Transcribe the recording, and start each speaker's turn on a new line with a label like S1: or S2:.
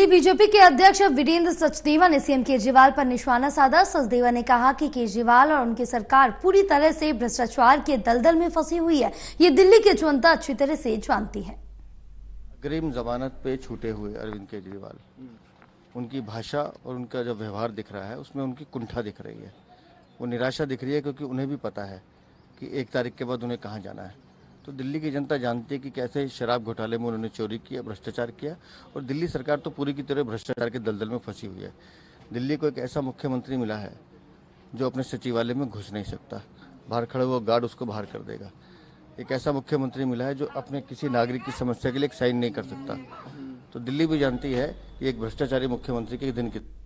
S1: Delhi BJP के अध्यक्ष वीरेंद्र सचदेवा ने सीएम केजरीवाल पर निशाना साधा सचदेवा ने कहा कि केजरीवाल और उनकी सरकार पूरी तरह से भ्रष्टाचार के दलदल में फंसी हुई है ये दिल्ली की जनता अच्छी तरह से जानती है
S2: अग्रिम जमानत पे छूटे हुए अरविंद केजरीवाल उनकी भाषा और उनका जो व्यवहार दिख रहा है उसमें उनकी कुंठा दिख रही है वो निराशा दिख रही है क्योंकि उन्हें भी पता है की एक तारीख के बाद उन्हें कहाँ जाना है तो दिल्ली की जनता जानती है कि कैसे शराब घोटाले में उन्होंने चोरी किया भ्रष्टाचार किया और दिल्ली सरकार तो पूरी की तरह भ्रष्टाचार के दलदल में फंसी हुई है दिल्ली को एक ऐसा मुख्यमंत्री मिला है जो अपने सचिवालय में घुस नहीं सकता बाहर खड़े हुआ गार्ड उसको बाहर कर देगा एक ऐसा मुख्यमंत्री मिला है जो अपने किसी नागरिक की समस्या के लिए साइन नहीं कर सकता तो दिल्ली भी जानती है कि एक भ्रष्टाचारी मुख्यमंत्री के दिन कितना